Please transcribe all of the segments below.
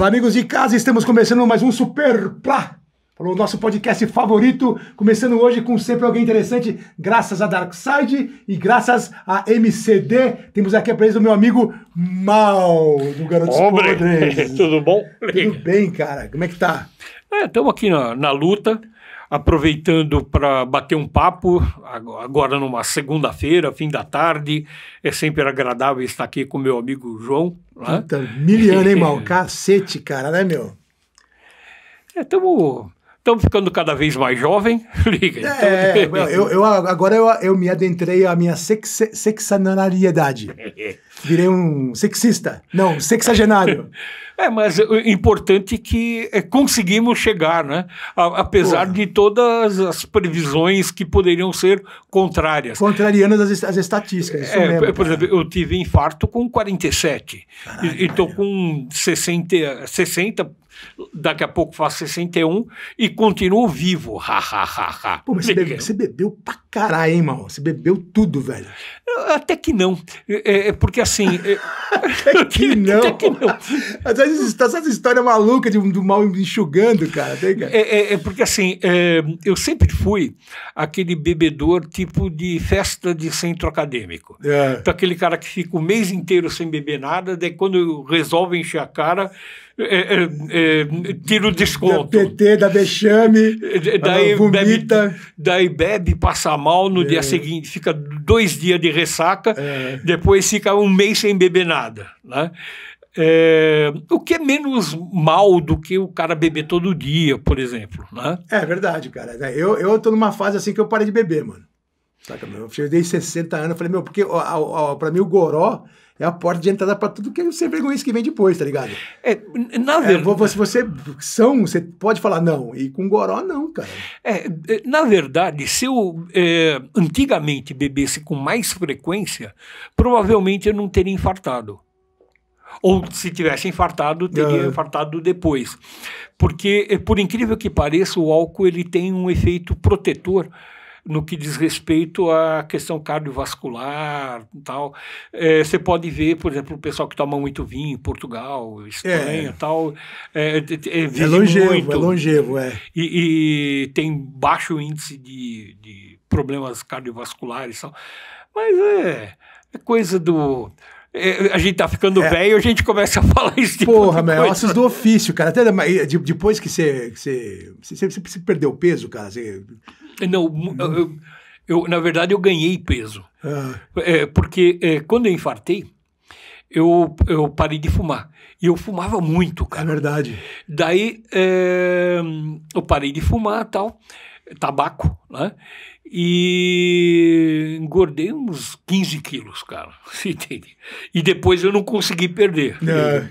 Olá, amigos de casa, estamos começando mais um Super Plá, o nosso podcast favorito, começando hoje com sempre alguém interessante, graças a Darkside e graças a MCD. Temos aqui a presença do meu amigo Mal, do garoto Hombre, Podres. Tudo bom? Tudo bem, cara? Como é que tá? Estamos é, aqui na, na luta, aproveitando para bater um papo, agora numa segunda-feira, fim da tarde. É sempre agradável estar aqui com meu amigo João. Puta, miliano, hein, Mal? Cacete, cara, né, meu? É, estamos Estamos ficando cada vez mais jovem, liga. Então. É, é, eu, eu, agora eu, eu me adentrei à minha sexanariedade. Virei um sexista. Não, sexagenário. É, mas o importante é que é, conseguimos chegar, né? apesar Porra. de todas as previsões que poderiam ser contrárias. Contrariando as, as estatísticas. Isso é, mesmo, por exemplo, eu tive infarto com 47. Caralho. estou com 60, 60 daqui a pouco faço 61 e continuo vivo. Ha, ha, ha, ha. Pô, mas você, bebe, você bebeu pra caralho, hein, Você bebeu tudo, velho. Até que não. É, é, é porque assim. É... até, que não. até que não. Às vezes está essa história maluca de, do mal enxugando, cara. Tem, cara. É, é, é, porque assim, é, eu sempre fui aquele bebedor tipo de festa de centro acadêmico. Então, aquele cara que fica o mês inteiro sem beber nada, daí quando resolve encher a cara. É, é, é, tira o desconto. Da PT, da Bexame, daí ah, vomita. daí bebe, passa mal no é. dia seguinte, fica dois dias de ressaca, é. depois fica um mês sem beber nada, né? É, o que é menos mal do que o cara beber todo dia, por exemplo, né? É verdade, cara. É, eu, eu tô numa fase assim que eu parei de beber, mano. Saca, Eu cheguei 60 anos, eu falei, meu, porque para mim o goró é a porta de entrada para tudo que é ser isso que vem depois, tá ligado? É, na verdade. É, se você são, você pode falar não. E com goró, não, cara. É, é, na verdade, se eu é, antigamente bebesse com mais frequência, provavelmente eu não teria infartado. Ou se tivesse infartado, teria infartado depois. Porque, é, por incrível que pareça, o álcool ele tem um efeito protetor no que diz respeito à questão cardiovascular tal. É, você pode ver, por exemplo, o pessoal que toma muito vinho em Portugal, Espanha é. tal. É, é, é, é, é longevo, é muito. é longevo, é. E, e tem baixo índice de, de problemas cardiovasculares tal. Mas é, é coisa do... a gente tá ficando é. velho, a gente começa a falar isso de Porra, meu, ossos do ofício, cara. Até depois que você, você, você, você, perdeu peso, cara, você não, Eu, eu, na verdade, eu ganhei peso. Ah. É, porque é, quando eu infartei, eu, eu parei de fumar. E eu fumava muito, cara. É verdade. Daí é, eu parei de fumar tal, tabaco, né? E engordei uns 15 quilos, cara. Você entende? E depois eu não consegui perder. É.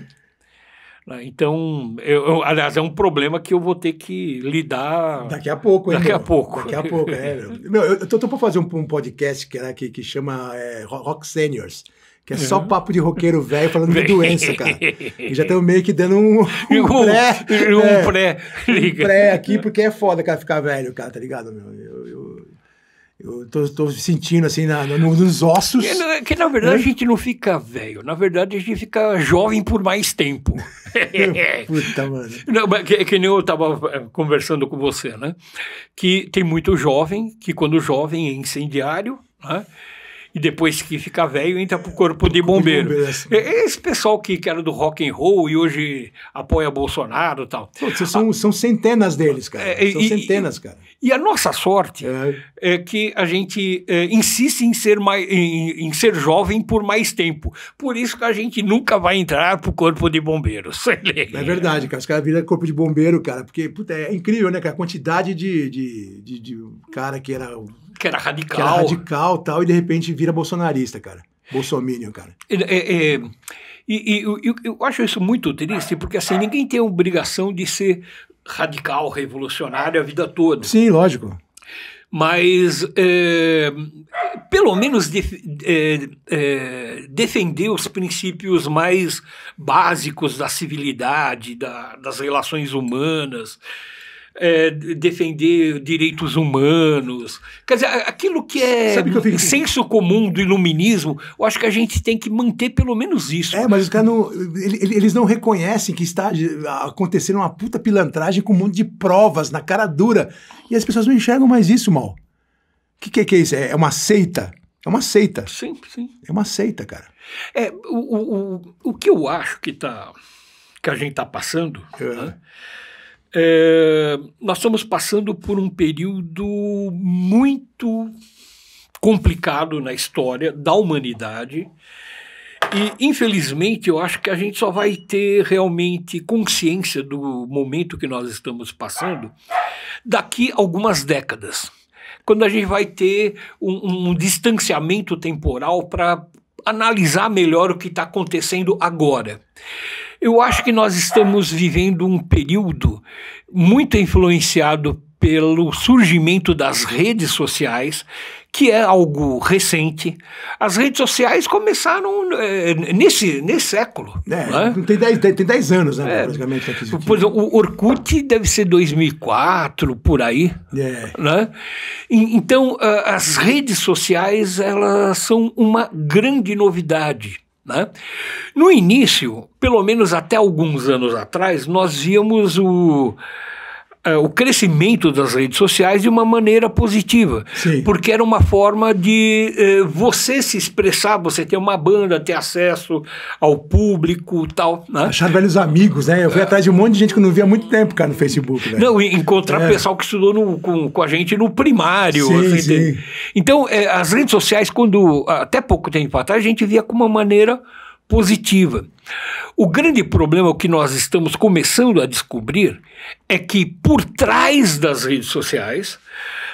Né? Então, eu, eu, aliás, é um problema que eu vou ter que lidar. Daqui a pouco, hein? Daqui meu? a pouco. Daqui a pouco, é. meu, eu tô, tô para fazer um, um, podcast que, né, que, que chama é, Rock Seniors. Que é uhum. só papo de roqueiro velho falando de doença, cara. E já estamos meio que dando um, um, um pré. Um é, pré. Liga. pré aqui, porque é foda, cara, ficar velho, cara, tá ligado, meu? Eu, eu, eu tô, tô sentindo assim na, no, nos ossos. Que, que na verdade né? a gente não fica velho. Na verdade a gente fica jovem por mais tempo. Puta, mano. Não, que, é que, nem eu estava eh, conversando com você, né? Que tem muito jovem que, quando jovem, é incendiário, né? e depois que fica velho entra pro corpo de bombeiro. De bombeiro é, assim. É esse pessoal que, que era do rock and roll e hoje apoia Bolsonaro e tal. são, são centenas deles, cara. É, é são e, centenas, cara. E a nossa sorte é, é que a gente é, insiste em ser, mais, em, em, ser jovem por mais tempo. Por isso que a gente nunca vai entrar pro corpo de bombeiros. É verdade, cara. Os caras viram corpo de bombeiro, cara. Porque, puta, é incrível, né, cara? A quantidade de, de, de, de cara que era que era radical. Que era radical tal, e de repente vira bolsonarista, cara. Bolsominion, cara. É, é, é, e, e eu, eu acho isso muito triste, porque assim, ninguém tem a obrigação de ser radical, revolucionário a vida toda. Sim, lógico. Mas é, pelo menos def, é, é, defender os princípios mais básicos da civilidade, da, das relações humanas é, defender direitos humanos. Quer dizer, aquilo que é que fico... senso comum do iluminismo, eu acho que a gente tem que manter pelo menos isso. É, mas os caras não. Eles não reconhecem que está acontecendo uma puta pilantragem com um monte de provas na cara dura. E as pessoas não enxergam mais isso, mal. O que, que, que é isso? É, é uma seita? É uma seita. Sim, sim. É uma seita, cara. É, o, o, o que eu acho que, tá, que a gente está passando. É. Né? É, nós estamos passando por um período muito complicado na história da humanidade. E, infelizmente, eu acho que a gente só vai ter realmente consciência do momento que nós estamos passando daqui algumas décadas, quando a gente vai ter um, um distanciamento temporal para analisar melhor o que está acontecendo agora. Eu acho que nós estamos vivendo um período muito influenciado pelo surgimento das redes sociais, que é algo recente. As redes sociais começaram é, nesse, nesse século. É, né? tem, 10, tem, dez anos, né, é, praticamente. Aqui, Por exemplo, o Orkut deve ser 2004, por aí. É. Né? E, então, as redes sociais elas são uma grande novidade né? No início, pelo menos até alguns anos atrás, nós víamos o eh, o crescimento das redes sociais de uma maneira positiva. Sim. Porque era uma forma de eh, você se expressar, você ter uma banda, ter acesso ao público tal. Né? Achar velhos amigos, né? Eu fui é. atrás de um monte de gente que eu não via há muito tempo, cara, no Facebook. Não, encontrar é. pessoal que estudou no, com, com a gente no primário. Sim, assim, sim. Então, eh, as redes sociais, quando até pouco tempo atrás, a gente via com uma maneira positiva. O grande problema que nós estamos começando a descobrir é que por trás das redes sociais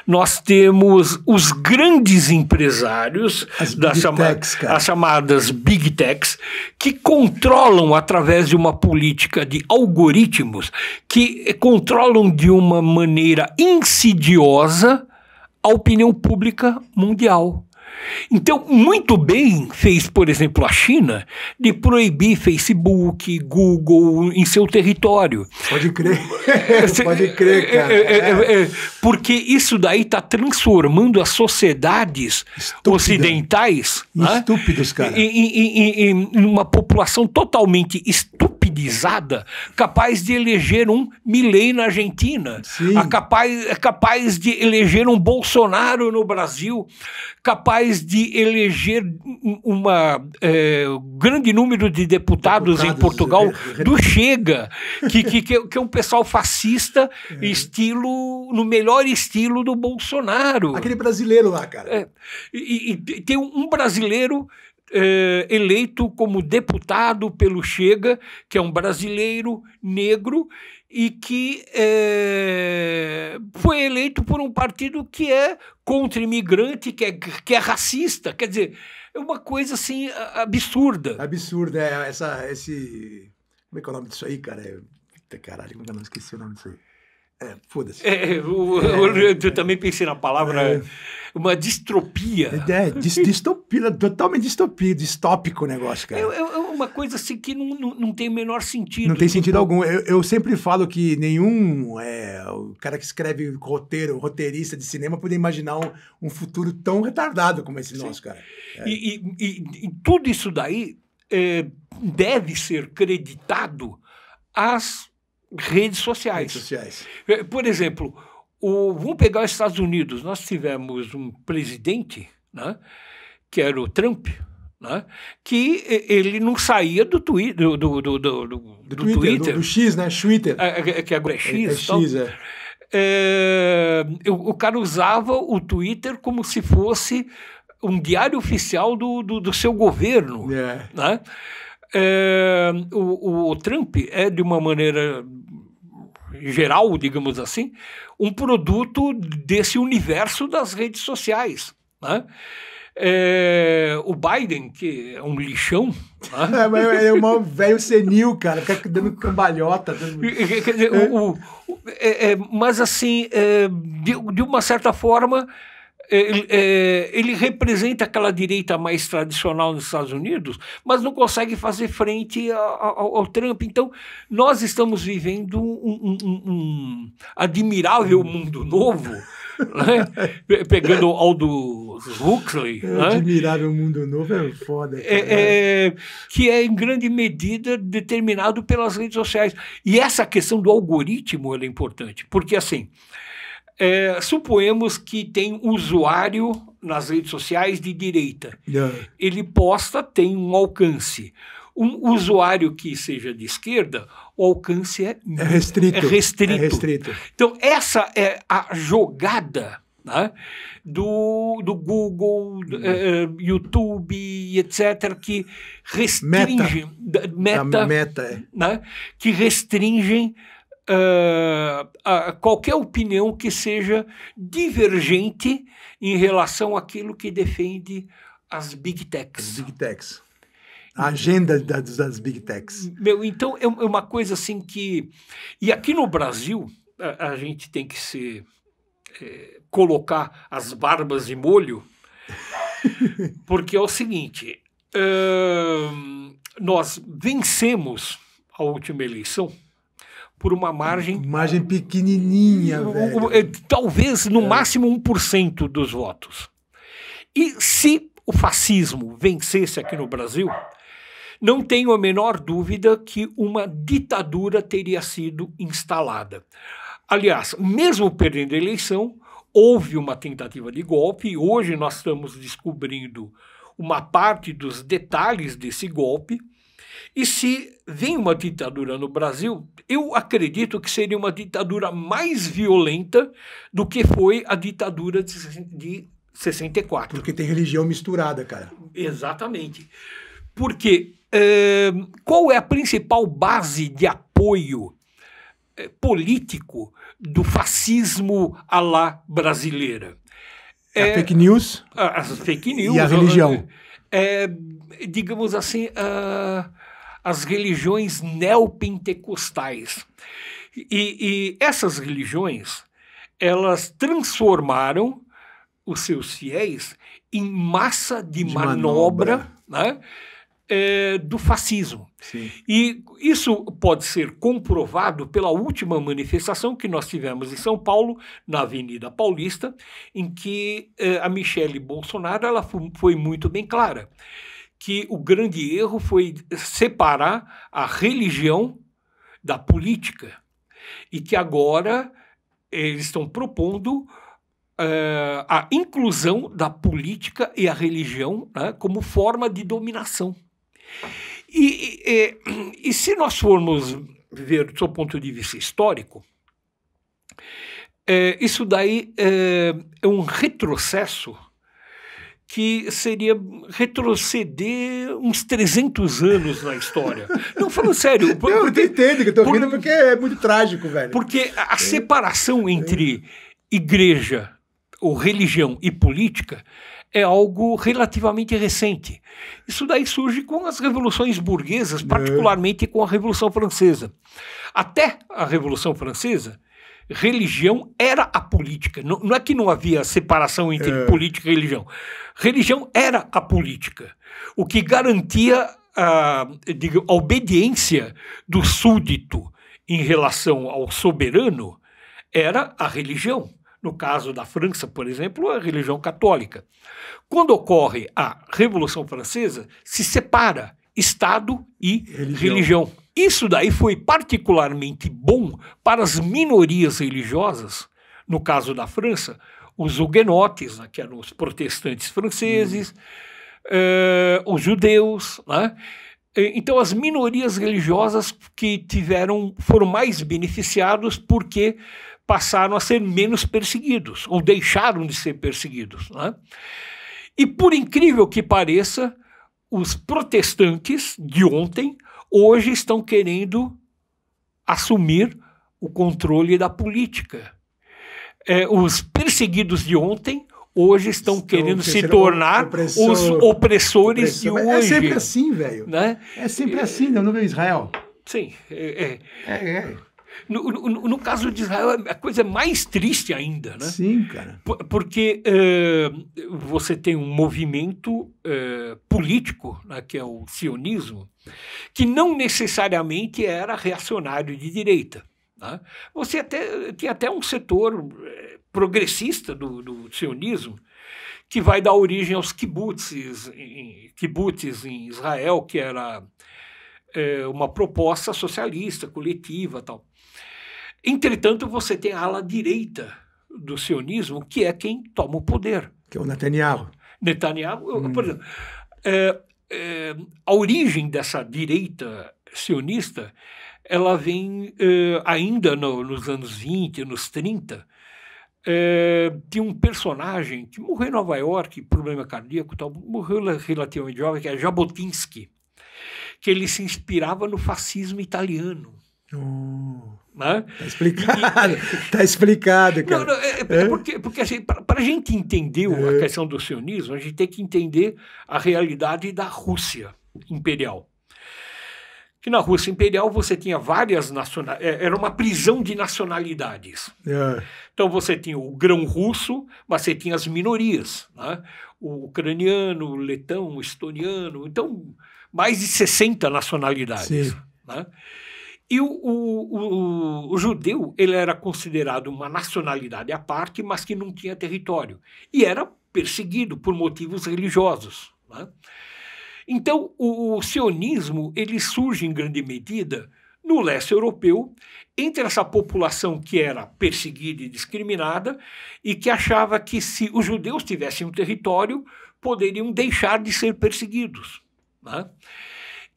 nós temos os grandes empresários as das chama techs, as chamadas big techs que controlam através de uma política de algoritmos que controlam de uma maneira insidiosa a opinião pública mundial. Então, muito bem fez, por exemplo, a China de proibir Facebook, Google em seu território. Pode crer. Pode crer, é, cara. É, é, é, porque isso daí está transformando as sociedades Estúpida. ocidentais. Né? Estúpidos, né? cara. Em, em, em, em uma população totalmente estúpida capaz de eleger um Milley na Argentina, capaz, é capaz de eleger um Bolsonaro no Brasil, capaz de eleger um é, grande número de deputados, deputados em Portugal de... É, é. do Chega, que, que, que é um pessoal fascista, é. estilo no melhor estilo do Bolsonaro. Aquele brasileiro lá, cara. É, e, e tem um brasileiro eh, eleito como deputado pelo Chega, que é um brasileiro negro e que eh, foi eleito por um partido que é contra imigrante, que é, que é racista. Quer dizer, é uma coisa assim absurda. Absurda, é, essa, esse. Como é que é o nome disso aí, cara? É, caralho, como é que eu não esqueci o nome disso aí? É, foda-se. É, eu, é, é. eu, também pensei na palavra. É. Uma distropia. É, é, dis, distopia, totalmente distopia, distópico o negócio, cara. É, uma coisa assim que não, não, não, tem o menor sentido. Não tem tipo, sentido tipo... algum. Eu, eu, sempre falo que nenhum é, o cara que escreve roteiro, roteirista de cinema, poderia imaginar um, um, futuro tão retardado como esse Sim. nosso, cara. E, e, e, e, tudo isso daí deve ser creditado às redes sociais. Redes sociais. Eh, por exemplo, o, vamos pegar os Estados Unidos. Nós tivemos um presidente, né, que era o Trump, né, que eh, ele não saía do, twi do, do, do, do, do, do Twitter. Twitter. Do, X, né? Twitter. É, é, é que agora é X. É, é X, é. É, eh, o, o cara usava o Twitter como se fosse um diário oficial do, do, do seu governo. É. Né? É, o, o Trump é, de uma maneira geral, digamos assim, um produto desse universo das redes sociais. Né? É, o Biden, que é um lixão. Né? É, mas é um velho senil, cara, fica dando cambalhota. Dando... Quer dizer, é. é, mas assim, é, de, de uma certa forma é, ele, é, ele, representa aquela direita mais tradicional nos Estados Unidos, mas não consegue fazer frente ao, Trump. Então, nós estamos vivendo um, um, um admirável uhum. mundo novo, né? pegando Aldo Huxley. É, né? Admirável mundo novo é foda. É, é, que é, em grande medida, determinado pelas redes sociais. E essa questão do algoritmo é importante, porque, assim, é, suponhamos que tem usuário nas redes sociais de direita. Yeah. É. Ele posta, tem um alcance. Um usuário que seja de esquerda, o alcance é, é, restrito. é restrito. É restrito. Então, essa é a jogada né, do, do Google, do, é, YouTube, etc., que restringem. Meta. meta, meta né, que restringem uh, a qualquer opinião que seja divergente em relação àquilo que defende as big techs. As big techs. A agenda das, das big techs. Meu, então é, é uma coisa assim que. E aqui no Brasil, a, a gente tem que se é, colocar as barbas de molho, porque é o seguinte: uh, nós vencemos a última eleição por uma margem. Margem pequenininha, velho. É, talvez no é. máximo 1% dos votos. E se o fascismo vencesse aqui no Brasil, não tenho a menor dúvida que uma ditadura teria sido instalada. Aliás, mesmo perdendo a eleição, houve uma tentativa de golpe e hoje nós estamos descobrindo uma parte dos detalhes desse golpe e se vem uma ditadura no Brasil, eu acredito que seria uma ditadura mais violenta do que foi a ditadura de 64. Porque tem religião misturada, cara. Exatamente. Porque é, qual é a principal base de apoio eh, político do fascismo à la brasileira? É, a é fake news. As fake news. E a religião. É, digamos assim, a ah, as religiões neopentecostais. E, e essas religiões, elas transformaram os seus fiéis em massa de, de manobra, manobra, Né, é, do fascismo. Sim. E isso pode ser comprovado pela última manifestação que nós tivemos em São Paulo, na Avenida Paulista, em que é, a Michele Bolsonaro ela foi, foi muito bem clara que o grande erro foi separar a religião da política e que agora eles estão propondo uh, a inclusão da política e a religião né, como forma de dominação. E, e, e, se nós formos ver do seu ponto de vista histórico, é, isso daí é, é um retrocesso que seria retroceder uns 300 anos na história. Não, falando sério. Não, eu porque, entendo que eu tô por, porque é muito trágico, velho. Porque a é. separação entre é. igreja ou religião e política é algo relativamente recente. Isso daí surge com as revoluções burguesas, é. particularmente com a Revolução Francesa. Até a Revolução Francesa, religião era a política. Não, não, é que não havia separação entre é. política e religião. Religião era a política. O que garantia a, digo, a obediência do súdito em relação ao soberano era a religião no caso da França, por exemplo, a religião católica. Quando ocorre a Revolução Francesa, se separa Estado e religião. religião. Isso daí foi particularmente bom para as minorias religiosas, no caso da França, os huguenotes, né, que eram os protestantes franceses, hum. eh, os judeus, né? Então as minorias religiosas que tiveram foram mais beneficiados porque passaram a ser menos perseguidos, ou deixaram de ser perseguidos. Né? E por incrível que pareça, os protestantes de ontem hoje estão querendo assumir o controle da política. É, os perseguidos de ontem hoje estão, estão querendo se tornar opressor, os opressores opressor. de hoje. É sempre assim, velho. Né? É sempre assim, não né, é Israel. Sim. é. é. é, é. No, no, no, caso de Israel, a coisa é mais triste ainda, né? Sim, cara. P porque uh, você tem um movimento uh, político, né, que é o sionismo, que não necessariamente era reacionário de direita. Né? Você até, tinha até um setor eh, progressista do, do sionismo, que vai dar origem aos kibbutzes em, em Israel, que era é, uma proposta socialista, coletiva tal. Entretanto, você tem a ala direita do sionismo, que é quem toma o poder. Que é o Netanyahu. Netanyahu, hum. por exemplo. É, é, a origem dessa direita sionista, ela vem é, ainda no, nos anos 20, nos 30, é, de um personagem que morreu em Nova York, problema cardíaco e tal, morreu relativamente jovem, que é Jabotinsky, que ele se inspirava no fascismo italiano. Oh. Né? Tá explicado, e, tá explicado, cara. Não, não, é, é, é porque, porque assim, para a gente entender a questão do sionismo, a gente tem que entender a realidade da Rússia imperial. Que na Rússia imperial você tinha várias nacionalidades, é, era uma prisão de nacionalidades. Então você tinha o grão russo, mas você tinha as minorias, né? o ucraniano, o letão, o estoniano, então mais de 60 nacionalidades. Sim. Né? E o, o, o, o, judeu ele era considerado uma nacionalidade à parte, mas que não tinha território. E era perseguido por motivos religiosos. Né? Então, o, o sionismo ele surge em grande medida no leste europeu, entre essa população que era perseguida e discriminada e que achava que se os judeus tivessem um território, poderiam deixar de ser perseguidos. Né?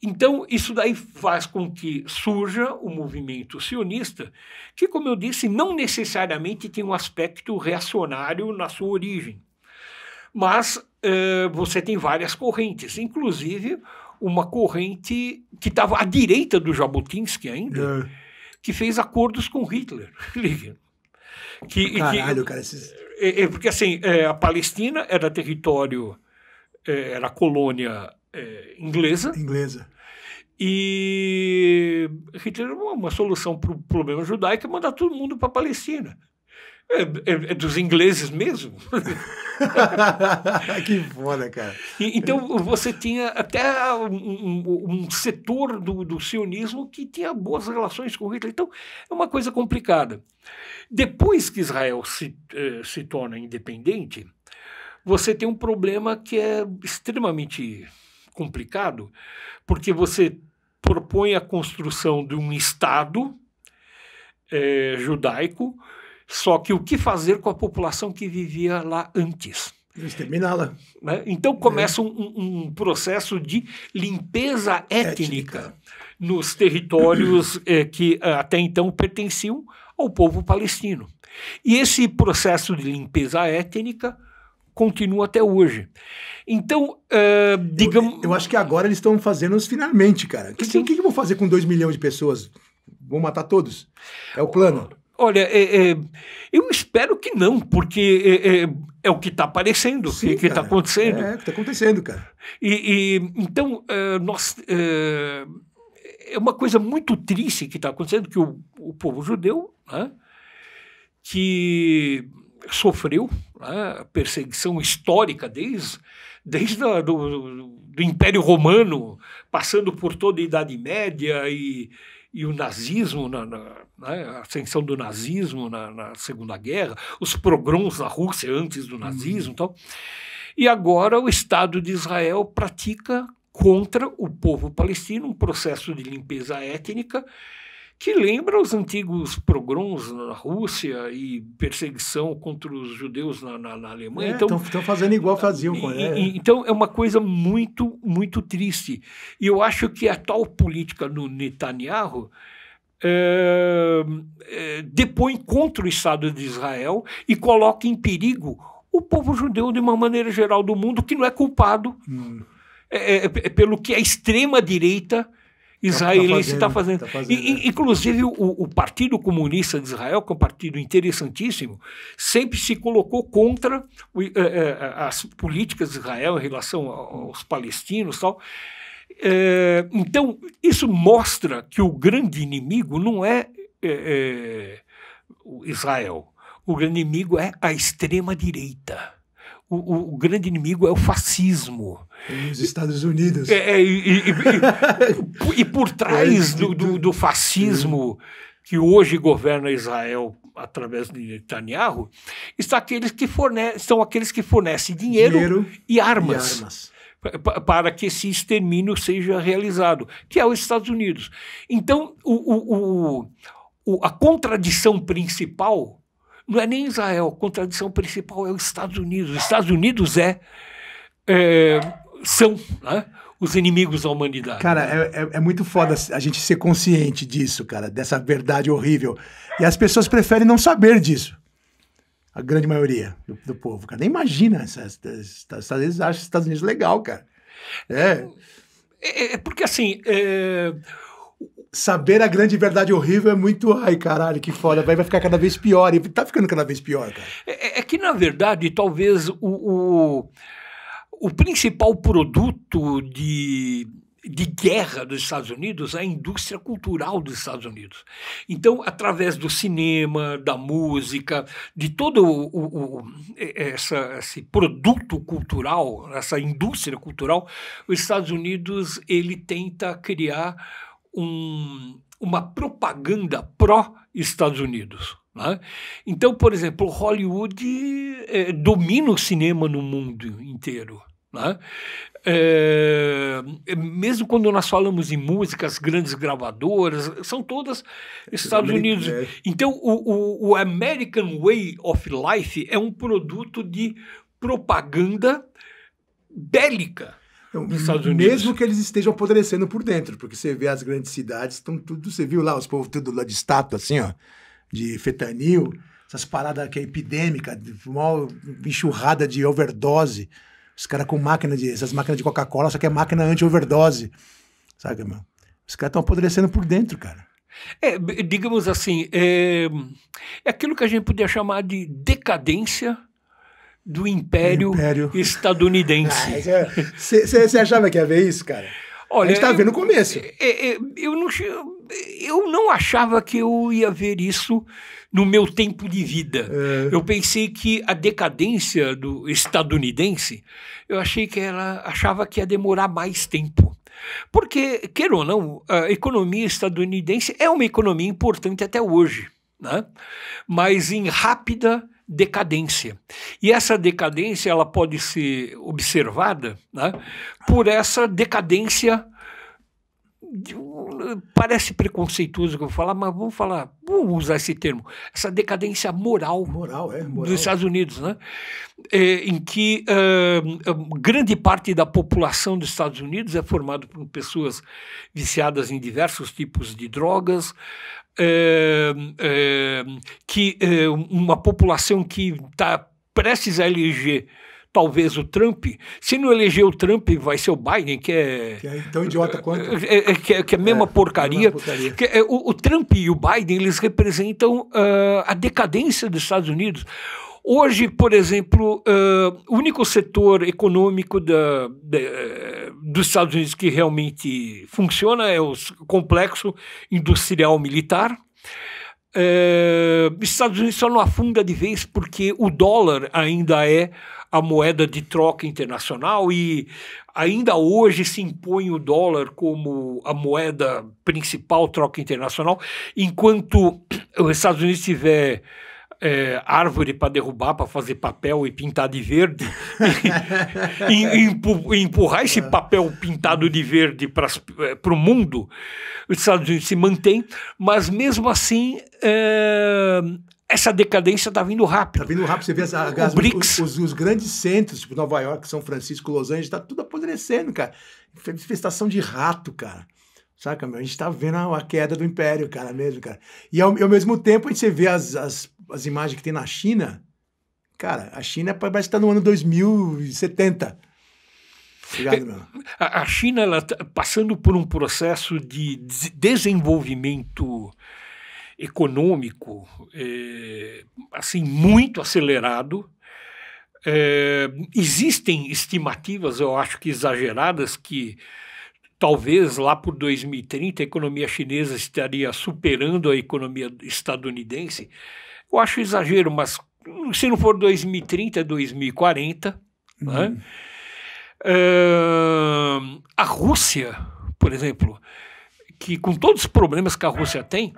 Então, isso daí faz com que surja o movimento sionista, que, como eu disse, não necessariamente tem um aspecto reacionário na sua origem. Mas uh, você tem várias correntes, inclusive uma corrente que estava à direita do Jabotinsky ainda, é. que fez acordos com Hitler. que, Caralho, que, cara. Esses... É, é, porque assim, eh, a Palestina era território, eh, era colônia é, inglesa. Inglesa. E Hitler, uma solução para o problema judaico é mandar todo mundo para a Palestina. É, é, é, dos ingleses mesmo. que foda, cara. E, então, você tinha até um, um, setor do, do, sionismo que tinha boas relações com Hitler. Então, é uma coisa complicada. Depois que Israel se, é, se torna independente, você tem um problema que é extremamente complicado, porque você propõe a construção de um Estado é, judaico, só que o que fazer com a população que vivia lá antes? Exterminá-la. Né? Então começa é. um, um, processo de limpeza étnica, étnica. nos territórios é, que é, até então pertenciam ao povo palestino. E esse processo de limpeza étnica continua até hoje. Então, uh, ah, digamos. Eu, eu, acho que agora eles estão fazendo os finalmente, cara. O que, que, que, eu vou fazer com 2 milhões de pessoas? Vou matar todos? É o plano? Olha, é, é, eu espero que não, porque é, é, é o que está aparecendo, Sim, que está acontecendo. É, o que está acontecendo, cara. E, e então, ah, nós. Ah, é uma coisa muito triste que está acontecendo, que o, o povo judeu, né, que sofreu né, perseguição histórica desde, desde a, do, do, Império Romano, passando por toda a Idade Média e, e o nazismo, na, na né, a ascensão do nazismo na, na, Segunda Guerra, os pogroms na Rússia antes do nazismo. Hum. Então, e agora o Estado de Israel pratica contra o povo palestino um processo de limpeza étnica que lembra os antigos pogroms na Rússia e perseguição contra os judeus na, na, na Alemanha. É, então estão fazendo igual faziam com é. Então é uma coisa muito muito triste. E eu acho que a tal política do Netanyahu é, é, depõe contra o Estado de Israel e coloca em perigo o povo judeu de uma maneira geral do mundo que não é culpado hum. é, é, é pelo que a extrema direita então, israelense está tá fazendo. Tá fazendo. Tá fazendo e, é. Inclusive, o, o, Partido Comunista de Israel, que é um partido interessantíssimo, sempre se colocou contra o, é, as políticas de Israel em relação aos palestinos e tal. É, então, isso mostra que o grande inimigo não é, é, é Israel. O grande inimigo é a extrema-direita o, o, grande inimigo é o fascismo. Nos Estados Unidos. é, é e, e, e, e, por trás é. do, do, do fascismo que hoje governa Israel através de Netanyahu, está aqueles que fornecem, são aqueles que fornecem dinheiro, dinheiro e armas. E armas para que esse extermínio seja realizado, que é os Estados Unidos. Então, o, o, o, a contradição principal não é nem Israel, a contradição principal é os Estados Unidos. Os Estados Unidos é, é são né, os inimigos da humanidade. Cara, é, é, é, muito foda a gente ser consciente disso, cara, dessa verdade horrível. E as pessoas preferem não saber disso. A grande maioria do, do povo, cara. Nem imagina. às vezes acha os Estados Unidos legal, cara. É. É, é, é porque assim. É saber a grande verdade horrível é muito. Ai, caralho, que foda. Vai, vai ficar cada vez pior. E tá ficando cada vez pior, cara. É, é, é que, na verdade, talvez o, o, o, principal produto de. De guerra dos Estados Unidos, é a indústria cultural dos Estados Unidos. Então, através do cinema, da música, de todo o, o é, é, essa, esse produto cultural, essa indústria cultural, os Estados Unidos ele tenta criar um, uma propaganda pró-Estados Unidos. Né? Então, por exemplo, Hollywood é, domina o cinema no mundo inteiro. Né? É, mesmo quando nós falamos em músicas, grandes gravadoras, são todas Estados Unidos. Então, o, o, o American Way of Life é um produto de propaganda bélica então, nos Estados Unidos. Mesmo que eles estejam apodrecendo por dentro, porque você vê as grandes cidades, estão tudo. Você viu lá os povos tudo lá de estátua, assim, ó, de fetanil, essas paradas que é epidêmica, uma enxurrada de overdose. Os caras com máquina de. essas máquinas de Coca-Cola, só que é máquina anti-overdose. Sabe, meu? Os caras estão apodrecendo por dentro, cara. É, digamos assim, é, é aquilo que a gente podia chamar de decadência do Império, Império. Estadunidense. Você ah, é. achava que ia ver isso, cara? Olha, a gente tá vendo no começo. Eu, é, é, eu, não, eu não achava que eu ia ver isso no meu tempo de vida. É. Eu pensei que a decadência do estadunidense, eu achei que ela achava que ia demorar mais tempo. Porque, queira ou não, a economia estadunidense é uma economia importante até hoje, né? mas em rápida decadência. E essa decadência ela pode ser observada né, por essa decadência. parece preconceituoso que eu vou falar, mas vamos falar, vamos usar esse termo, essa decadência moral, moral, é, moral. dos Estados Unidos, né? É, em que uh, grande parte da população dos Estados Unidos é formada por pessoas viciadas em diversos tipos de drogas, Ehm, ehm, que ehm, uma população que está prestes a eleger talvez o Trump. Se não eleger o Trump, vai ser o Biden, que é. Que é tão idiota quanto. É, é, é que, é, que é a mesma é, porcaria. mesma porcaria. Que é, o, o, Trump e o Biden, eles representam uh, a decadência dos Estados Unidos. Hoje, por exemplo, o único setor econômico da, da, dos Estados Unidos que realmente funciona é o complexo industrial militar. Uh, Estados Unidos só não afunda de vez porque o dólar ainda é a moeda de troca internacional e ainda hoje se impõe o dólar como a moeda principal troca internacional, enquanto os Estados Unidos tiver é, árvore para derrubar, para fazer papel e pintar de verde, e, e, e, empurrar esse papel pintado de verde para é, o mundo, os Estados Unidos se mantém, mas mesmo assim é, essa decadência está vindo rápido. Está vindo rápido, você vê as, as, os, os, os, grandes centros, tipo Nova York, São Francisco, Los Angeles, está tudo apodrecendo, cara. Infestação de rato, cara. Saca, meu? A gente está vendo a, a, queda do império, cara, mesmo, cara. E ao, ao mesmo tempo a gente vê as, as as imagens que tem na China, cara, a China parece estar tá no ano 2070. Obrigado, é, a China ela tá passando por um processo de desenvolvimento econômico é, assim muito acelerado. É, existem estimativas, eu acho que exageradas, que talvez lá por 2030 a economia chinesa estaria superando a economia estadunidense. Eu acho exagero, mas se não for 2030, 2040. Uhum. Né? Uh, a Rússia, por exemplo, que com todos os problemas que a Rússia tem,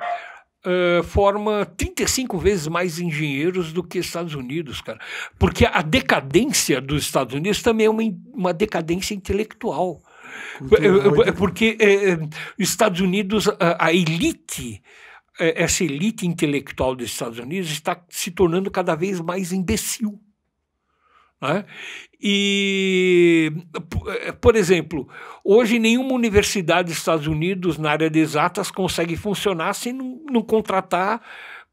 uh, forma 35 vezes mais engenheiros do que Estados Unidos, cara. Porque a decadência dos Estados Unidos também é uma, uma decadência intelectual. É, é, Cultural. É né? Porque é, Estados Unidos, a, a elite é, essa elite intelectual dos Estados Unidos está se tornando cada vez mais imbecil. Né? E, é, por exemplo, hoje nenhuma universidade dos Estados Unidos na área de exatas consegue funcionar sem não, não contratar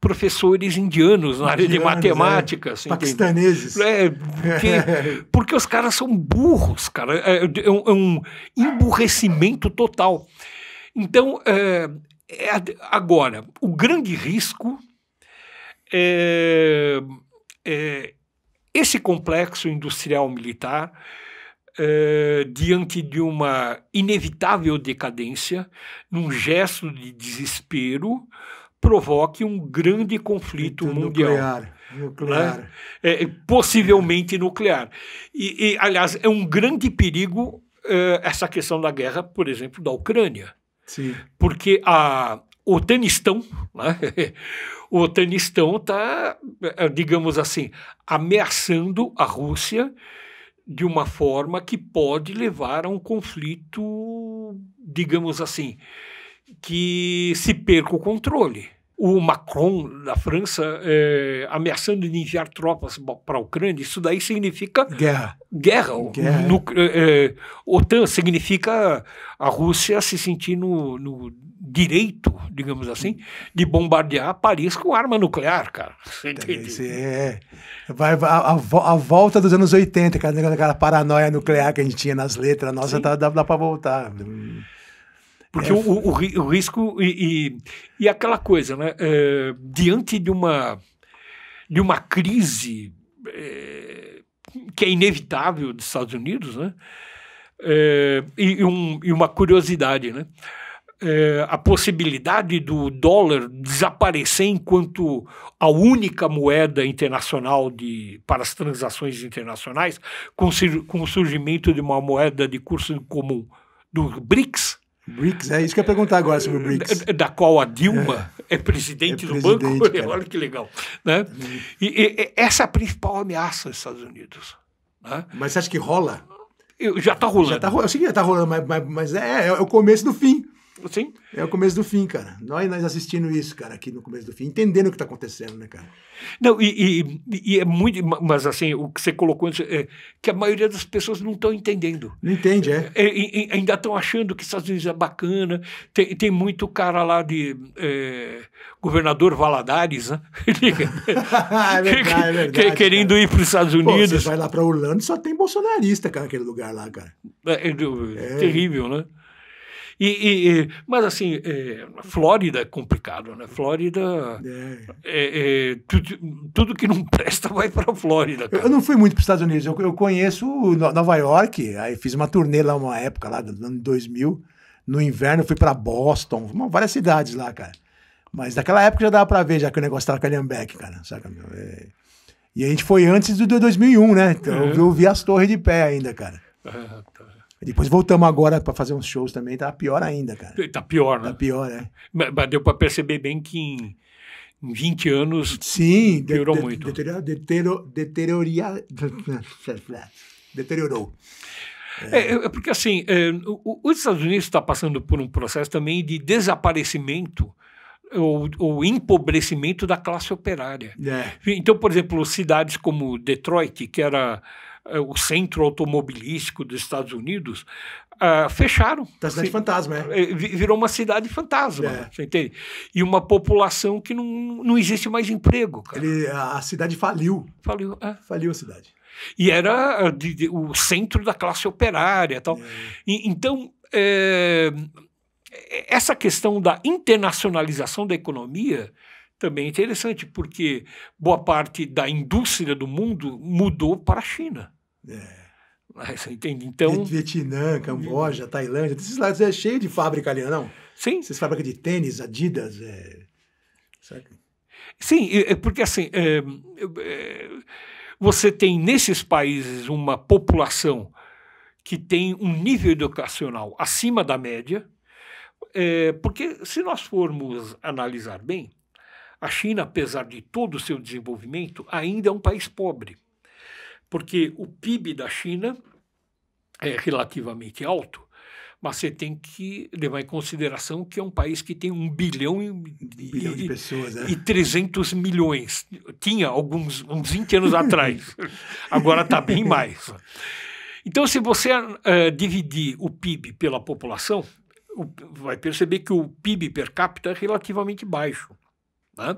professores indianos na área indianos, de matemática. É. Paquistaneses. É, porque, porque, os caras são burros, cara. É, é um, é um emburrecimento total. Então, é, é, agora, o grande risco é, é esse complexo industrial militar é, diante de uma inevitável decadência, num gesto de desespero, provoque um grande conflito mundial. Nuclear. Nuclear. Né? É, possivelmente nuclear. E, e, aliás, é um grande perigo é, essa questão da guerra, por exemplo, da Ucrânia. Sim. Porque a, o tenistão, né? o tenistão está, eh, digamos assim, ameaçando a Rússia de uma forma que pode levar a um conflito, digamos assim, que se perca o controle o Macron da França é, ameaçando de enviar tropas para a Ucrânia, isso daí significa guerra. Guerra. guerra. É. No, é, é, OTAN significa a Rússia se sentir no, no, direito, digamos assim, de bombardear Paris com arma nuclear, cara. Você é, é vai, a, a, volta dos anos 80, aquela, aquela paranoia nuclear que a gente tinha nas letras, nossa, Sim. Tá, dá, dá para voltar. Hum. Porque é. o, o, o, risco e, e, e, aquela coisa, né? É, diante de uma, de uma crise é, que é inevitável dos Estados Unidos, né? É, e, um, e, uma curiosidade, né? É, a possibilidade do dólar desaparecer enquanto a única moeda internacional de, para as transações internacionais, com, com o surgimento de uma moeda de curso comum do BRICS, BRICS, é isso que eu ia perguntar agora sobre o BRICS. É, é, da, qual a Dilma é, é presidente, é do banco, cara. É. olha que legal. Né? E, e, essa é a principal ameaça dos Estados Unidos. Né? Mas você acha que rola? Eu, já está rolando. Já está rolando, eu sei que já está rolando, mas, mas, mas é, é o começo do fim. Sim. É o começo do fim, cara. Nós, nós assistindo isso, cara, aqui no começo do fim, entendendo o que está acontecendo, né, cara? Não, e, e, e, é muito. Mas assim, o que você colocou antes, é que a maioria das pessoas não estão entendendo. Não entende, é. é, é, é ainda estão achando que Estados Unidos é bacana. Tem, tem muito cara lá de é, governador Valadares, né? é verdade, é verdade, Querendo cara. ir para os Estados Unidos. Pô, você vai lá para Orlando só tem bolsonarista, cara, aquele lugar lá, cara. é, é, é. terrível, né? E, e, e mas, assim, é, Flórida é complicado, né? Flórida. É. É, é tudo, tudo, que não presta vai para a Flórida. Cara. Eu não fui muito para os Estados Unidos. Eu, eu, conheço Nova York. Aí fiz uma turnê lá, uma época, lá no ano 2000. No inverno, fui para Boston, várias cidades lá, cara. Mas naquela época já dava para ver, já que o negócio estava a calhambeque, cara. Saca? É. E a gente foi antes do 2001, né? Então é. eu vi as torres de pé ainda, cara. É. Depois voltamos agora para fazer uns shows também, tá pior ainda, cara. Tá pior, né? Tá pior, é. Mas, mas deu para perceber bem que em, 20 anos Sim, piorou de, de, muito. Deteriorou. Deteriorou. É, deteriorou. É. é. porque assim, é, o, os Estados Unidos está passando por um processo também de desaparecimento ou, ou empobrecimento da classe operária. É. Então, por exemplo, cidades como Detroit, que era eh, o centro automobilístico dos Estados Unidos, Uh, fecharam. Da cidade Se, assim, fantasma, é. Eh, virou uma cidade fantasma, é. você entende? E uma população que não, não existe mais emprego, cara. Ele, a cidade faliu. Faliu, é. Faliu a cidade. E era ah, de, de, o centro da classe operária tal. É. e tal. Então, eh, essa questão da internacionalização da economia também é interessante, porque boa parte da indústria do mundo mudou para a China. É. Ah, você entende? Então. Vietnã, Camboja, Tailândia, esses lados é cheio de fábrica ali, não? É Sim. Essas fábricas de tênis, Adidas. É... Sim, é porque assim. É, é, você tem nesses países uma população que tem um nível educacional acima da média, é, porque se nós formos analisar bem, a China, apesar de todo o seu desenvolvimento, ainda é um país pobre, porque o PIB da China é relativamente alto, mas você tem que levar em consideração que é um país que tem um bilhão, e, um bilhão de pessoas né? e 300 milhões. Tinha alguns uns 20 anos atrás, agora está bem mais. Então, se você uh, dividir o PIB pela população, o, vai perceber que o PIB per capita é relativamente baixo. Né?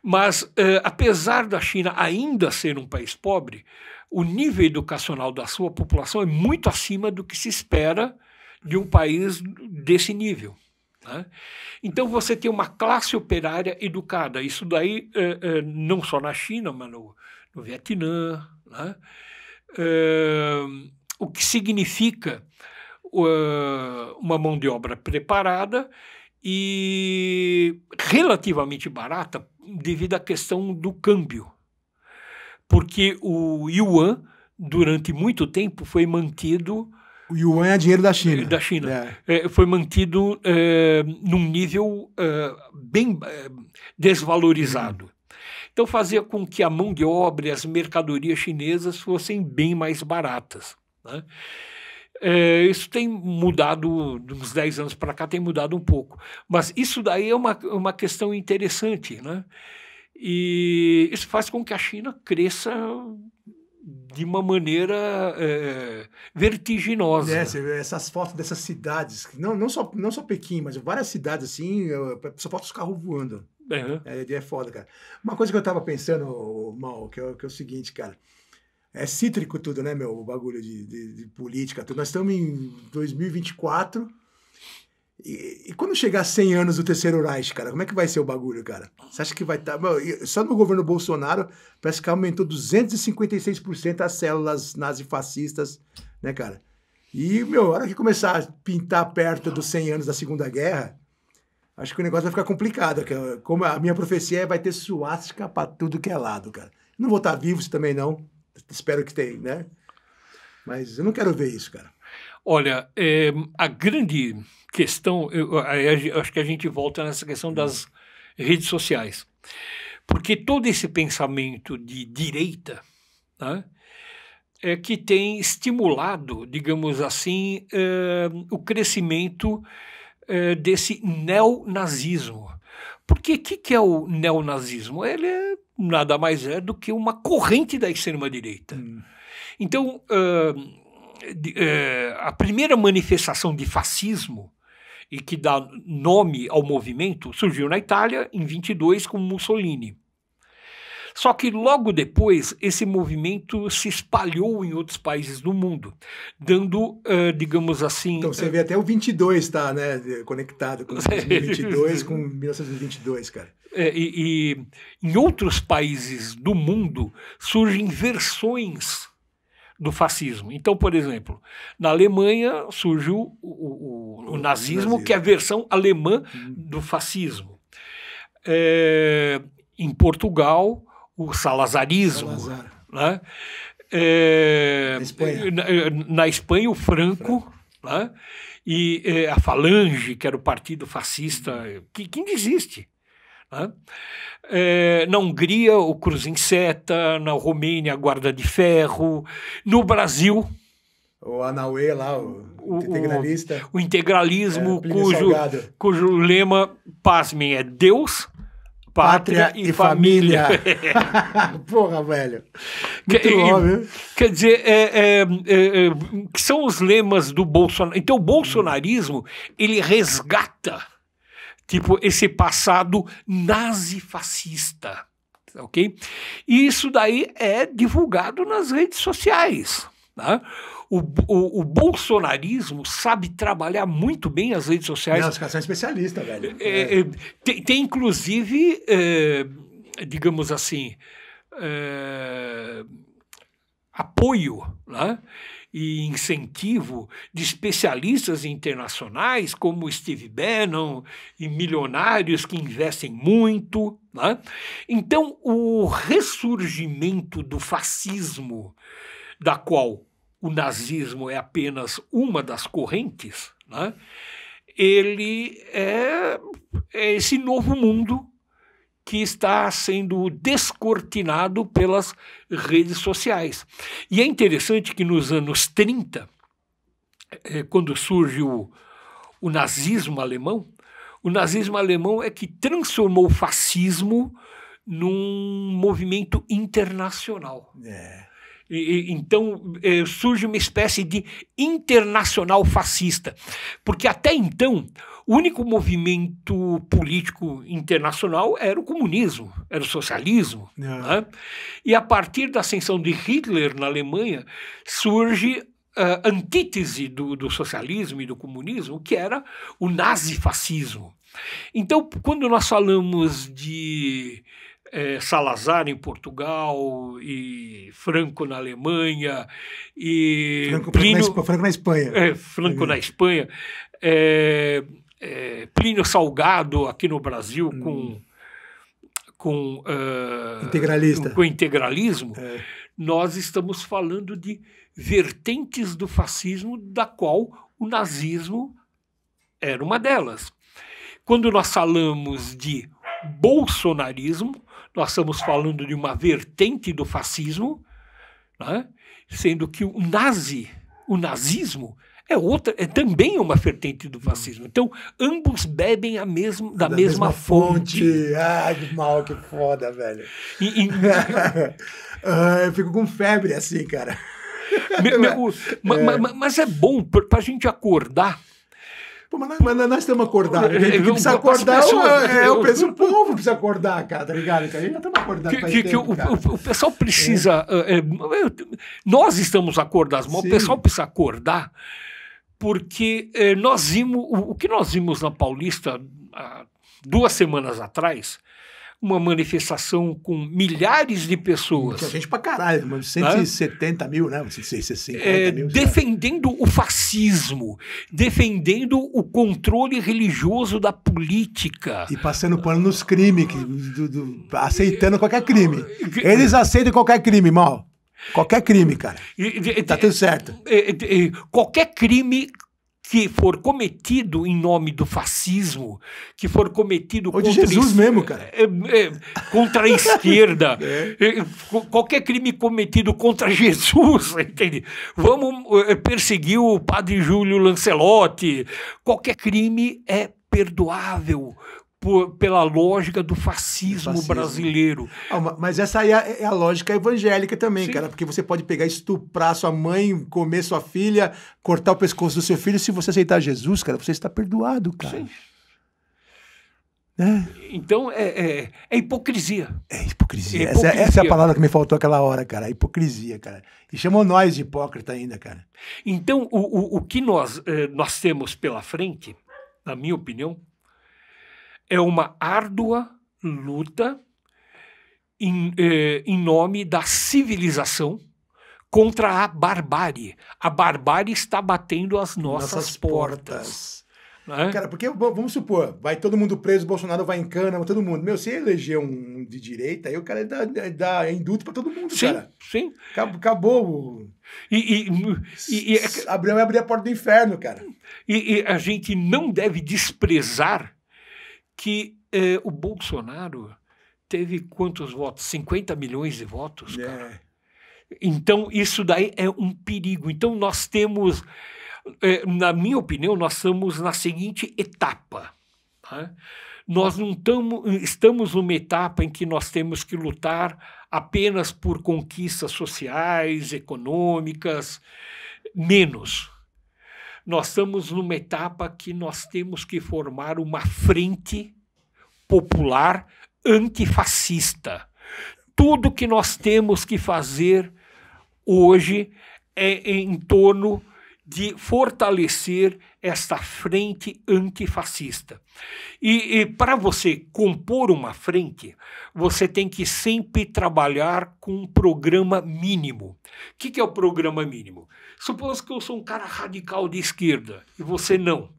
Mas, eh, apesar da China ainda ser um país pobre, o nível educacional da sua população é muito acima do que se espera de um país desse nível. Né? Então, você tem uma classe operária educada. Isso daí, eh, eh, não só na China, mas no, no Vietnã. Né? o que significa uh, uma mão de obra preparada e relativamente barata devido à questão do câmbio, porque o yuan durante muito tempo foi mantido o yuan é dinheiro da China. Da China. É. É, foi mantido é, num nível é, bem é, desvalorizado. Uhum. Então fazia com que a mão de obra e as mercadorias chinesas fossem bem mais baratas. Né? É, isso tem mudado, uns 10 anos para cá, tem mudado um pouco. Mas isso daí é uma, uma questão interessante, né? E isso faz com que a China cresça de uma maneira é, vertiginosa. É, essas fotos dessas cidades, não, não, só, não só Pequim, mas várias cidades assim, só fotos os carros voando. É. é, é foda, cara. Uma coisa que eu tava pensando, Mal, que é, que é o seguinte, cara é cítrico tudo, né, meu? O bagulho de, de, de política, tudo. Nós estamos em 2024. E, e, quando chegar 100 anos do terceiro Reich, cara, como é que vai ser o bagulho, cara? Você acha que vai estar. Tá... Só no governo Bolsonaro, parece que aumentou 256% as células nazifascistas, né, cara? E, meu, a hora que começar a pintar perto dos 100 anos da Segunda Guerra, acho que o negócio vai ficar complicado. Como a minha profecia é, vai ter suástica pra tudo que é lado, cara. Não vou estar tá vivo, se também não. Espero que tem, né? Mas eu não quero ver isso, cara. Olha, é, a grande questão, eu, eu acho que a gente volta nessa questão das redes sociais. Porque todo esse pensamento de direita né, é que tem estimulado, digamos assim, é, o crescimento é, desse neonazismo. Porque o que, que é o neonazismo? Ele é, nada mais é do que uma corrente da extrema-direita. Hum. Então, uh, de, uh, a primeira manifestação de fascismo e que dá nome ao movimento surgiu na Itália em 22 com Mussolini. Só que logo depois, esse movimento se espalhou em outros países do mundo, dando, uh, digamos assim. Então você vê até o 22 está né, conectado com 2022, com 1922, cara. É, e, e em outros países do mundo surgem versões do fascismo. Então, por exemplo, na Alemanha surgiu o, o, o nazismo, nazismo, que é a versão alemã uhum. do fascismo. É, em Portugal, o salazarismo. Salazar. Né? É, na, Espanha. É, na, Espanha. o Franco, Franco. Né? e é, a Falange, que era o partido fascista, que, que ainda existe. Né? É, na Hungria, o Cruz em Seta, na Romênia, a Guarda de Ferro, no Brasil. O Anauê lá, o, o integralista. O, o integralismo, é, cujo, cujo lema, pasmem, é Deus Pátria, Pátria e, e, família. família. Porra, velho. bom, Quer dizer, é, é, é, é, que são os lemas do Bolsonaro. Então, o bolsonarismo, ele resgata, tipo, esse passado nazi-fascista, ok? E isso daí é divulgado nas redes sociais, tá? O, o, o, bolsonarismo sabe trabalhar muito bem as redes sociais. Não, os caras são especialistas, velho. É, é. é tem, tem, inclusive, é, digamos assim, eh, apoio né? e incentivo de especialistas internacionais como Steve Bannon e milionários que investem muito. Né? Então, o ressurgimento do fascismo, da qual o nazismo é apenas uma das correntes, né? ele é, é esse novo mundo que está sendo descortinado pelas redes sociais. E é interessante que nos anos 30, é, quando surge o, o nazismo alemão, o nazismo alemão é que transformou o fascismo num movimento internacional. É então eh, surge uma espécie de internacional fascista, porque até então o único movimento político internacional era o comunismo, era o socialismo. É. Né? E a partir da ascensão de Hitler na Alemanha surge a antítese do, do socialismo e do comunismo, que era o nazifascismo. Então, quando nós falamos de é, Salazar em Portugal e Franco na Alemanha e Franco, Plínio, na, Franco na Espanha. É, Franco é. na Espanha. É, é, Plínio Salgado aqui no Brasil hum. com com, uh, Integralista. com integralismo, é. nós estamos falando de vertentes do fascismo, da qual o nazismo era uma delas. Quando nós falamos de bolsonarismo, nós estamos falando de uma vertente do fascismo, né? sendo que o nazi, o nazismo, é outra, é também uma vertente do fascismo. Então, ambos bebem a da, da mesma, mesma fonte. fonte. Ai, que mal, que foda, velho. E, e... Ah, eu fico com febre assim, cara. Meu, meu, é. Mas, mas, é bom para a gente acordar Pô, mas, nós, nós estamos acordados. A é, é, precisa é acordar. Pessoas, é, eu, penso, o povo precisa acordar, cara, tá ligado? gente já estamos Que, que, tempo, que o, o, pessoal precisa. É. É, nós estamos acordados, mas Sim. o pessoal precisa acordar, porque nós vimos. O, o, que nós vimos na Paulista há duas semanas atrás uma manifestação com milhares de pessoas. Muita gente pra caralho, mas 170 né? mil, né? 150 é, mil. Defendendo o fascismo, defendendo o controle religioso da política. E passando pano nos crimes, que, do, do, aceitando qualquer crime. Eles aceitam qualquer crime, mal. Qualquer crime, cara. Tá tudo certo. Qualquer crime que for cometido em nome do fascismo, que for cometido Ou contra Jesus mesmo, cara. É, é, contra a esquerda, é. é qualquer crime cometido contra Jesus, entende? Vamos é, perseguir o padre Júlio Lancelotti, qualquer crime é perdoável por, pela lógica do fascismo, fascismo. brasileiro. Ah, mas essa aí é, é a lógica evangélica também, Sim. cara, porque você pode pegar, estuprar sua mãe, comer sua filha, cortar o pescoço do seu filho. Se você aceitar Jesus, cara, você está perdoado, cara. Sim. Né? Então é, é, é, hipocrisia. É hipocrisia. É hipocrisia. Essa, essa, é a palavra que me faltou aquela hora, cara. hipocrisia, cara. E chamou nós de hipócrita ainda, cara. Então, o, o, o que nós, eh, nós temos pela frente, na minha opinião, é uma árdua luta em, eh, em nome da civilização contra a barbárie. A barbárie está batendo as nossas, nossas portas. portas. É? Cara, porque vamos supor, vai todo mundo preso, Bolsonaro vai em cana, todo mundo. Meu, se eleger um de direita, aí o cara dá, dá indulto para todo mundo, sim, cara. Sim. Acabou. E, e, e, e é abriu, abriu a porta do inferno, cara. E, e a gente não deve desprezar que eh, o Bolsonaro teve quantos votos? 50 milhões de votos, é. cara. É. Então, isso daí é um perigo. Então, nós temos, eh, na minha opinião, nós estamos na seguinte etapa. Tá? Nós não tamo, estamos numa etapa em que nós temos que lutar apenas por conquistas sociais, econômicas, menos nós estamos numa etapa que nós temos que formar uma frente popular antifascista. Tudo que nós temos que fazer hoje é em torno de fortalecer esta frente antifascista. E, e para você compor uma frente, você tem que sempre trabalhar com um programa mínimo. O que, que é o programa mínimo? Suponhamos que eu sou um cara radical de esquerda e você não.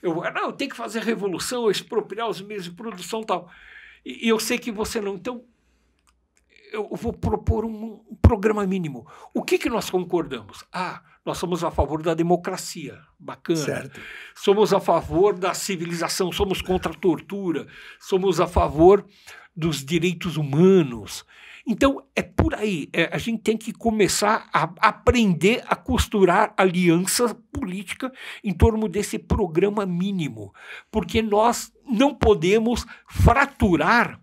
Eu, ah, não, eu tenho que fazer revolução, expropriar os meios de produção tal. E, e eu sei que você não. Então, eu vou propor um, um programa mínimo. O que, que nós concordamos? Ah, nós somos a favor da democracia, bacana. Certo. Somos a favor da civilização, somos contra a tortura, somos a favor dos direitos humanos. Então, é por aí. É, a gente tem que começar a aprender a costurar aliança política em torno desse programa mínimo, porque nós não podemos fraturar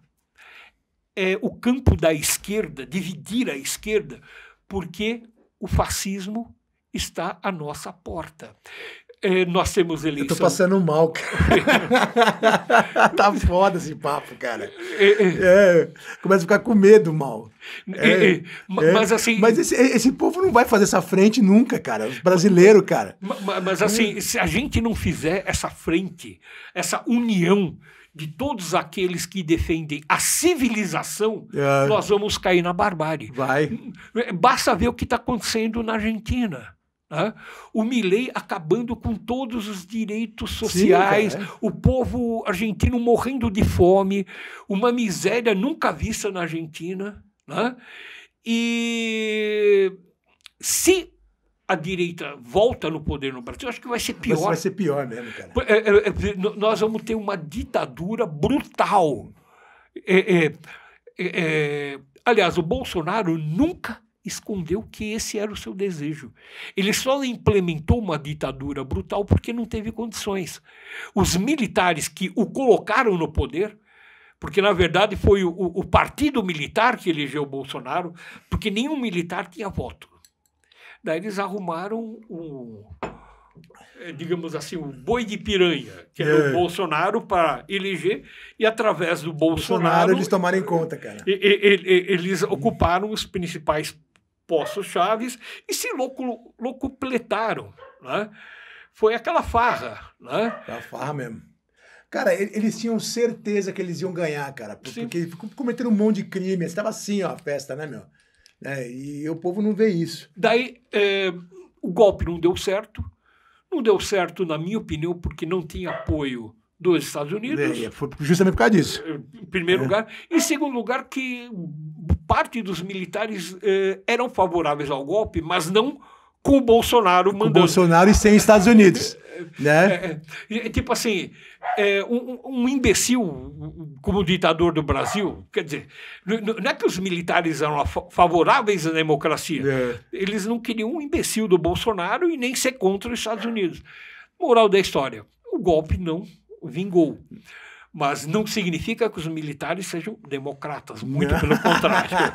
é, o campo da esquerda, dividir a esquerda, porque o fascismo está à nossa porta. É, nós temos eleição. Eu tô passando mal, cara. tá foda esse papo, cara. É, é. é, começa a ficar com medo, mal. É, é, mas assim. Mas esse, esse povo não vai fazer essa frente nunca, cara. brasileiro, cara. Mas, mas assim, se a gente não fizer essa frente, essa união de todos aqueles que defendem a civilização, nós vamos cair na barbárie. Vai. Basta ver o que está acontecendo na Argentina. Né? O Milley acabando com todos os direitos sociais, Sim, é. o povo argentino morrendo de fome, uma miséria nunca vista na Argentina. Né? E se a direita volta no poder no Brasil, acho que vai ser pior. Vai ser pior mesmo, cara. É, é, é nós vamos ter uma ditadura brutal. É, é aliás, o Bolsonaro nunca escondeu que esse era o seu desejo. Ele só implementou uma ditadura brutal porque não teve condições. Os militares que o colocaram no poder, porque na verdade foi o, o partido militar que elegeu Bolsonaro, porque nenhum militar tinha voto. Daí eles arrumaram o, eh, digamos assim, o boi de piranha, que é. era o é. Bolsonaro, para eleger, e através do Bolsonaro. Bolsonaro eles tomaram em conta, cara. E, e, e, eles ocuparam os principais Poços Chaves e se locu, locupletaram, né? Foi aquela farra, né? Aquela farra mesmo. Cara, eles tinham certeza que eles iam ganhar, cara, porque Sim. cometeram um monte de crime. Estava assim, ó, a festa, né, meu? É, e o povo não vê isso. Daí, é, o golpe não deu certo. Não deu certo, na minha opinião, porque não tinha apoio dos Estados Unidos. É, foi justamente por causa disso. Em primeiro é. lugar. Em segundo lugar, que parte dos militares eh, eram favoráveis ao golpe, mas não com o Bolsonaro mandando. Com o Bolsonaro e sem Estados Unidos. É, né? É, é, tipo assim, é, um, um, imbecil como ditador do Brasil, quer dizer, não é que os militares eram favoráveis à democracia, é. eles não queriam um imbecil do Bolsonaro e nem ser contra os Estados Unidos. Moral da história: o golpe não vingou. Mas não significa que os militares sejam democratas, muito não. pelo contrário. né?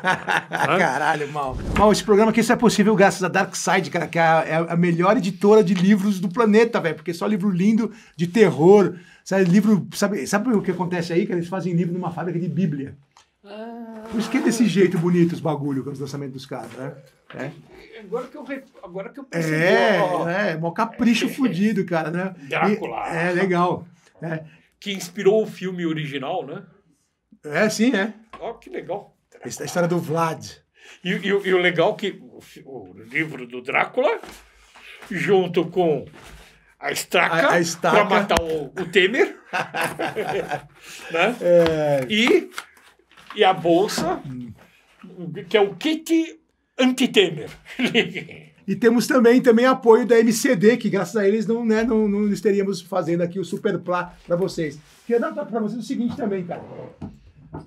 Caralho, mal. Mal, esse programa aqui só é possível graças a Dark Side, cara, que é, é a, melhor editora de livros do planeta, velho, porque é só livro lindo de terror. Sabe, livro, sabe, sabe o que acontece aí? Que eles fazem livro numa fábrica de Bíblia. Por isso que é desse jeito bonito os bagulho com os lançamentos dos caras, né? É. Agora que eu, agora que eu é, percebi. É, ó, é, mó capricho é, fudido, cara, né? Drácula. E, é, legal. É que inspirou o filme original, né? É, sim, é. Ó, oh, que legal. Essa a história do Vlad. E, e, e o legal é que o, livro do Drácula, junto com a estaca, a, a estaca. para matar o, o Temer, né? É... E, e a bolsa, hum. que é o kit anti-Temer. E temos também, também apoio da MCD, que graças a eles não, né, não, não estaríamos fazendo aqui o Super Plá para vocês. Queria dar para vocês o seguinte também, cara.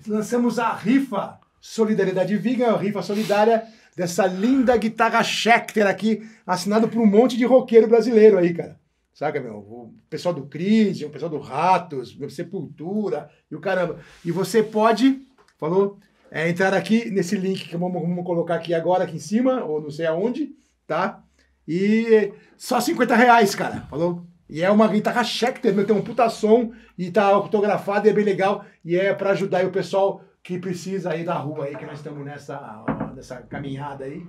Lançamos a rifa Solidariedade Vegan, a rifa solidária dessa linda guitarra Schecter aqui, assinado por um monte de roqueiro brasileiro aí, cara. Saca, meu? O pessoal do Cris o pessoal do Ratos, Sepultura e o caramba. E você pode, falou, é, entrar aqui nesse link que vamos, vamos colocar aqui agora, aqui em cima, ou não sei aonde, tá? E só 50 reais, cara, falou? E é uma guitarra Schecter, meu, tem um puta som e tá autografada e é bem legal. E é para ajudar aí o pessoal que precisa aí da rua aí, que nós estamos nessa, nessa caminhada aí.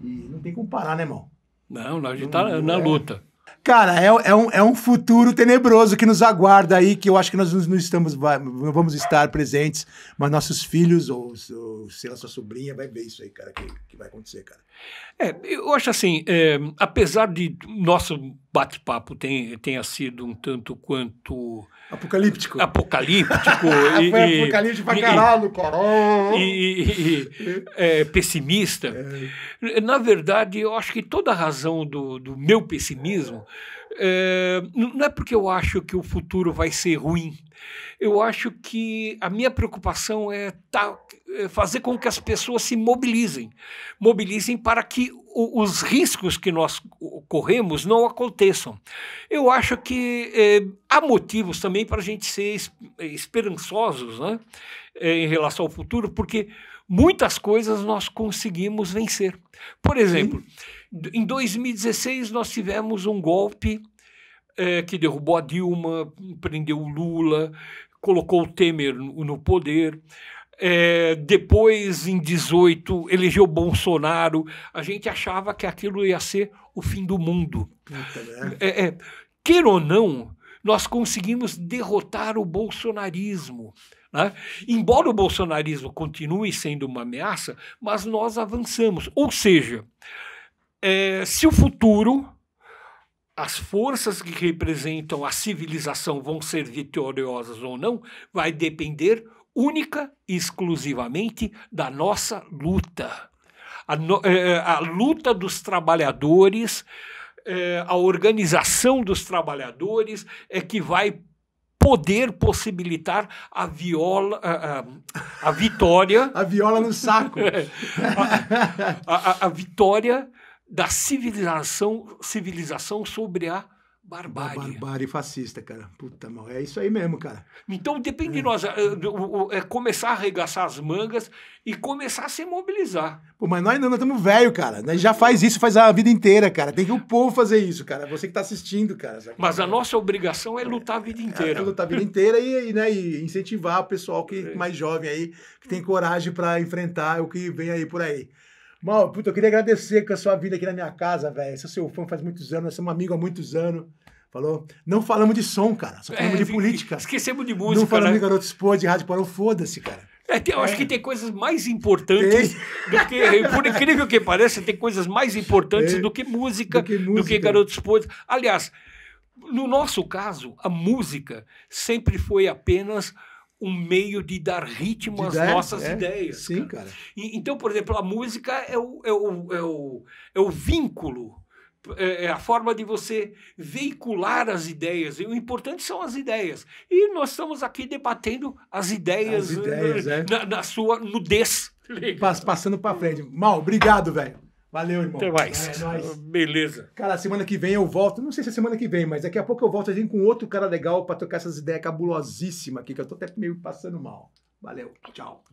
E não tem como parar, né, irmão? Não, a gente tá na é. luta. Cara, é, é, um, é um futuro tenebroso que nos aguarda aí, que eu acho que nós não estamos, vamos estar presentes, mas nossos filhos, ou, ou sei lá, sua sobrinha, vai ver isso aí, cara, que, que vai acontecer, cara. É, eu acho assim, é, apesar de nosso bate-papo tenha, tenha sido um tanto quanto. Apocalíptico. Apocalíptico. Ah, e, Foi apocalíptico pra caralho, Coró. E, e, e é. é, pessimista. É. Na verdade, eu acho que toda a razão do, do meu pessimismo. É eh, não é porque eu acho que o futuro vai ser ruim. Eu acho que a minha preocupação é, tá, é fazer com que as pessoas se mobilizem mobilizem para que o, os riscos que nós corremos não aconteçam. Eu acho que é, há motivos também para a gente ser eh, esperançosos né, em relação ao futuro, porque muitas coisas nós conseguimos vencer. Por exemplo. Sim em 2016, nós tivemos um golpe é, que derrubou a Dilma, prendeu o Lula, colocou o Temer no, no poder. É, depois, em 18, elegeu Bolsonaro. A gente achava que aquilo ia ser o fim do mundo. Né? É, é, quer ou não, nós conseguimos derrotar o bolsonarismo. Né? Embora o bolsonarismo continue sendo uma ameaça, mas nós avançamos. Ou seja, é, se o futuro, as forças que representam a civilização vão ser vitoriosas ou não, vai depender única e exclusivamente da nossa luta. A, no, é, é a luta dos trabalhadores, é, a organização dos trabalhadores é que vai poder possibilitar a viola, a, a, a vitória. a viola no saco. a, a, vitória da civilização, civilização sobre a barbárie. A barbárie fascista, cara. Puta, mal. É isso aí mesmo, cara. Então depende é. de nós. É, é, começar a arregaçar as mangas e começar a se mobilizar. Pô, mas nós não, estamos velho, cara. Nós já faz isso, faz a vida inteira, cara. Tem que o povo fazer isso, cara. Você que está assistindo, cara. Sabe? Mas a nossa obrigação é lutar a vida inteira. É, é lutar a vida inteira e, e, né, e incentivar o pessoal que é. mais jovem aí, que tem coragem para enfrentar o que vem aí por aí. Mal, puta, eu queria agradecer com a sua vida aqui na minha casa, velho. Sou é seu fã faz muitos anos, nós somos é amigos há muitos anos. Falou? Não falamos de som, cara. Só é, falamos é, de política. Esquecemos de música. Não falamos né? de garoto esporte, de rádio porão, foda-se, cara. É, tem, eu é. acho que tem coisas mais importantes tem. do que. Por incrível que pareça, tem coisas mais importantes do que música, do que, música. Do que garoto esporte. Aliás, no nosso caso, a música sempre foi apenas um meio de dar ritmo de às ideia, nossas é, ideias. Sim, cara. cara. E, então, por exemplo, a música é o, é o, é o, é o vínculo é, é a forma de você veicular as ideias. E o importante são as ideias. E nós estamos aqui debatendo as ideias, as ideias na, eh, é. na, na, sua nudez. Passando para frente. Mal, obrigado, velho. Valeu, irmão. Até mais. É, Beleza. Cara, semana que vem eu volto. Não sei se é semana que vem, mas daqui a pouco eu volto a gente com outro cara legal para tocar essas ideias cabulosíssimas aqui, que eu tô até meio passando mal. Valeu. Tchau.